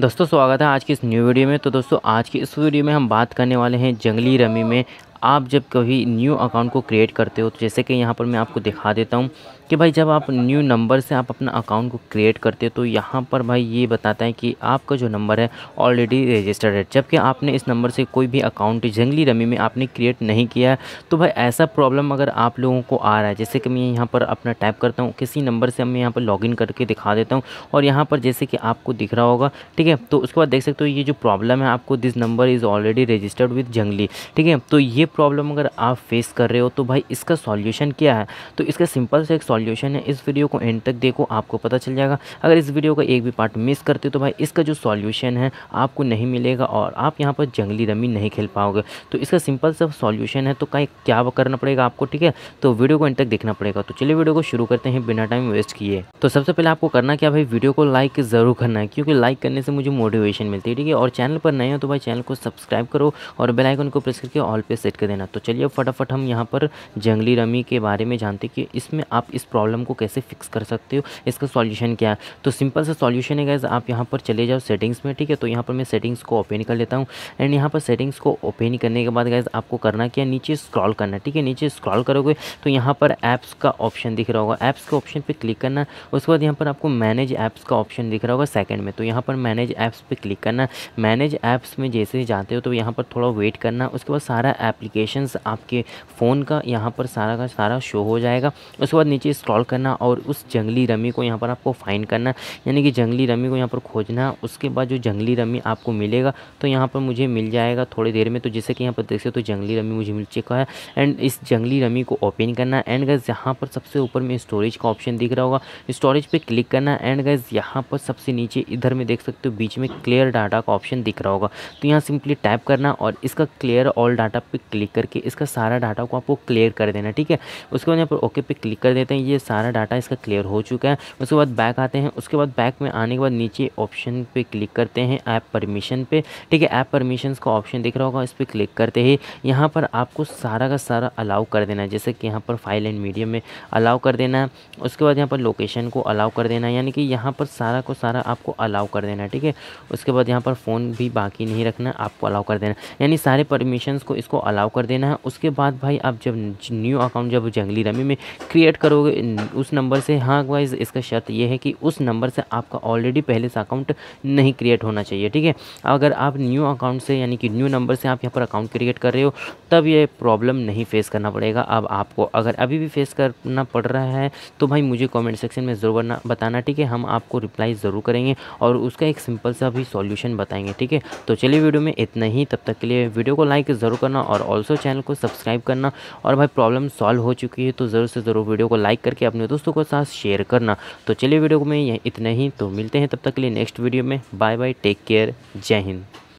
दोस्तों स्वागत है आज की इस न्यू वीडियो में तो दोस्तों आज की इस वीडियो में हम बात करने वाले हैं जंगली रमी में आप जब कभी न्यू अकाउंट को क्रिएट करते हो तो जैसे कि यहाँ पर मैं आपको दिखा देता हूँ कि भाई जब आप न्यू नंबर से आप अपना अकाउंट को क्रिएट करते हो तो यहाँ पर भाई ये बताता है कि आपका जो नंबर है ऑलरेडी रजिस्टर्ड है जबकि आपने इस नंबर से कोई भी अकाउंट जंगली रमी में आपने क्रिएट नहीं किया है तो भाई ऐसा प्रॉब्लम अगर आप लोगों को आ रहा है जैसे कि मैं यहाँ पर अपना टाइप करता हूँ किसी नंबर से मैं यहाँ पर लॉग करके दिखा देता हूँ और यहाँ पर जैसे कि आपको दिख रहा होगा ठीक है तो उसके बाद देख सकते हो ये जो प्रॉब्लम है आपको this number is already registered with Junglee ठीक है तो ये प्रॉब्लम अगर आप फेस कर रहे हो तो भाई इसका सॉल्यूशन क्या है तो इसका सिंपल से एक सॉल्यूशन है इस वीडियो को एंड तक देखो आपको पता चल जाएगा अगर इस वीडियो का एक भी पार्ट मिस करते हो तो भाई इसका जो सॉल्यूशन है आपको नहीं मिलेगा और आप यहाँ पर जंगली रमी नहीं खेल पाओगे तो इसका सिंपल सा सॉल्यूशन है तो कहीं क्या करना पड़ेगा आपको ठीक है तो वीडियो को एंड तक देखना पड़ेगा तो चलिए वीडियो को शुरू करते हैं बिना टाइम वेस्ट किए तो सबसे पहले आपको करना क्या भाई वीडियो को लाइक ज़रूर करना है क्योंकि लाइक करने से मुझे मोटिवेशन मिलती है ठीक है और चैनल पर नए हो तो भाई चैनल को सब्सक्राइब करो और बेलाइकन को प्रेस करके ऑल पे सेट कर देना तो चलिए फटाफट हम यहाँ पर जंगली रमी के बारे में जानते कि इसमें आप इस प्रॉब्लम को कैसे फिक्स कर सकते हो इसका सॉल्यूशन क्या है तो सिंपल सा सॉल्यूशन है गैज़ आप यहाँ पर चले जाओ सेटिंग्स में ठीक है तो यहाँ पर मैं सेटिंग्स को ओपन कर लेता हूँ एंड यहाँ पर सेटिंग्स को ओपन करने के बाद गैज़ आपको करना क्या नीचे स्क्रॉल करना ठीक है नीचे स्क्रॉल करोगे तो यहाँ पर ऐप्स का ऑप्शन दिख रहा होगा ऐप्स के ऑप्शन पर क्लिक करना उसके बाद यहाँ पर आपको मैनेज ऐप्स का ऑप्शन दिख रहा होगा सेकंड में तो यहाँ पर मैनेज ऐप्स पर क्लिक करना मैनेज ऐप्स में जैसे ही जाते हो तो यहाँ पर थोड़ा वेट करना उसके बाद सारा ऐप नोटिफिकेशंस आपके फ़ोन का यहाँ पर सारा का सारा शो हो जाएगा उसके बाद नीचे स्क्रॉल करना और उस जंगली रमी को यहाँ पर आपको फाइन करना यानी कि जंगली रमी को यहाँ पर खोजना उसके बाद जो जंगली रमी आपको मिलेगा तो यहाँ पर मुझे मिल जाएगा थोड़ी देर में तो जैसे कि यहाँ पर देख सकते हो तो जंगली रमी मुझे मिल चुका है एंड इस जंगली रमी को ओपन करना एंड गैस यहाँ पर सबसे ऊपर में स्टोरेज का ऑप्शन दिख रहा होगा स्टोरेज पर क्लिक करना एंड गैस यहाँ पर सबसे नीचे इधर में देख सकते हो बीच में क्लियर डाटा का ऑप्शन दिख रहा होगा तो यहाँ सिंपली टाइप करना और इसका क्लियर ऑल डाटा पे क्लिक क्लिक करके इसका सारा डाटा को आपको क्लियर कर देना ठीक है उसके बाद यहाँ पर ओके पे क्लिक कर देते हैं ये सारा डाटा इसका क्लियर हो चुका है उसके बाद बैक आते हैं उसके बाद बैक में आने के बाद नीचे ऑप्शन पे क्लिक करते हैं ऐप परमिशन पे ठीक है ऐप परमिशन का ऑप्शन दिख रहा होगा इस पर क्लिक करते ही यहाँ पर आपको सारा का सारा अलाउ कर देना है जैसे कि यहाँ पर फाइल एंड मीडियम में अलाउ कर देना है उसके बाद यहाँ पर लोकेशन को अलाउ कर देना है यानी कि यहाँ पर सारा को सारा आपको अलाउ कर देना है ठीक है उसके बाद यहाँ पर फ़ोन भी बाकी नहीं रखना आपको अलाउ कर देना यानी सारे परमिशंस को इसको अलाउ अलाउ कर देना है उसके बाद भाई आप जब न्यू अकाउंट जब जंगली रमी में क्रिएट करोगे उस नंबर से हाँ वाइज इसका शर्त यह है कि उस नंबर से आपका ऑलरेडी पहले से अकाउंट नहीं क्रिएट होना चाहिए ठीक है अगर आप न्यू अकाउंट से यानी कि न्यू नंबर से आप यहाँ पर अकाउंट क्रिएट कर रहे हो तब ये प्रॉब्लम नहीं फेस करना पड़ेगा अब आपको अगर अभी भी फेस करना पड़ रहा है तो भाई मुझे कमेंट सेक्शन में ज़रूर बताना ठीक है हम आपको रिप्लाई ज़रूर करेंगे और उसका एक सिंपल सा भी सॉल्यूशन बताएंगे ठीक है तो चलिए वीडियो में इतना ही तब तक के लिए वीडियो को लाइक ज़रूर करना और ऑल्सो चैनल को सब्सक्राइब करना और भाई प्रॉब्लम सॉल्व हो चुकी है तो ज़रूर से ज़रूर वीडियो को लाइक करके अपने दोस्तों के साथ शेयर करना तो चलिए वीडियो में मैं इतना ही तो मिलते हैं तब तक के लिए नेक्स्ट वीडियो में बाय बाय टेक केयर जय हिंद